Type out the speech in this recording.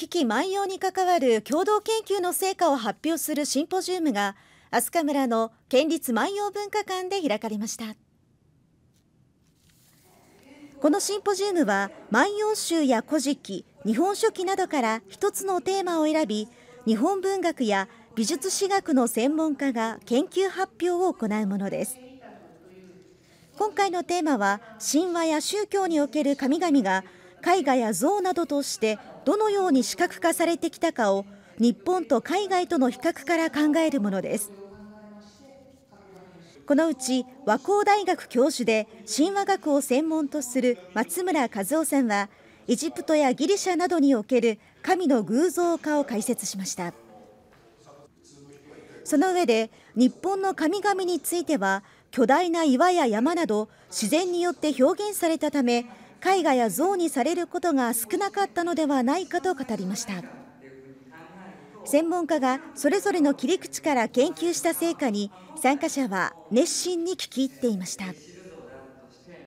危機万葉に関わる共同研究の成果を発表するシンポジウムが飛鳥村の県立万葉文化館で開かれましたこのシンポジウムは万葉集や古事記日本書紀などから一つのテーマを選び日本文学や美術史学の専門家が研究発表を行うものです今回のテーマは神話や宗教における神々が絵画や像などとしてどのように視覚化されてきたかを日本と海外との比較から考えるものですこのうち和光大学教授で神話学を専門とする松村和夫さんはエジプトやギリシャなどにおける神の偶像化を解説しましたその上で日本の神々については巨大な岩や山など自然によって表現されたため絵画や像にされることが少なかったのではないかと語りました専門家がそれぞれの切り口から研究した成果に参加者は熱心に聞き入っていました。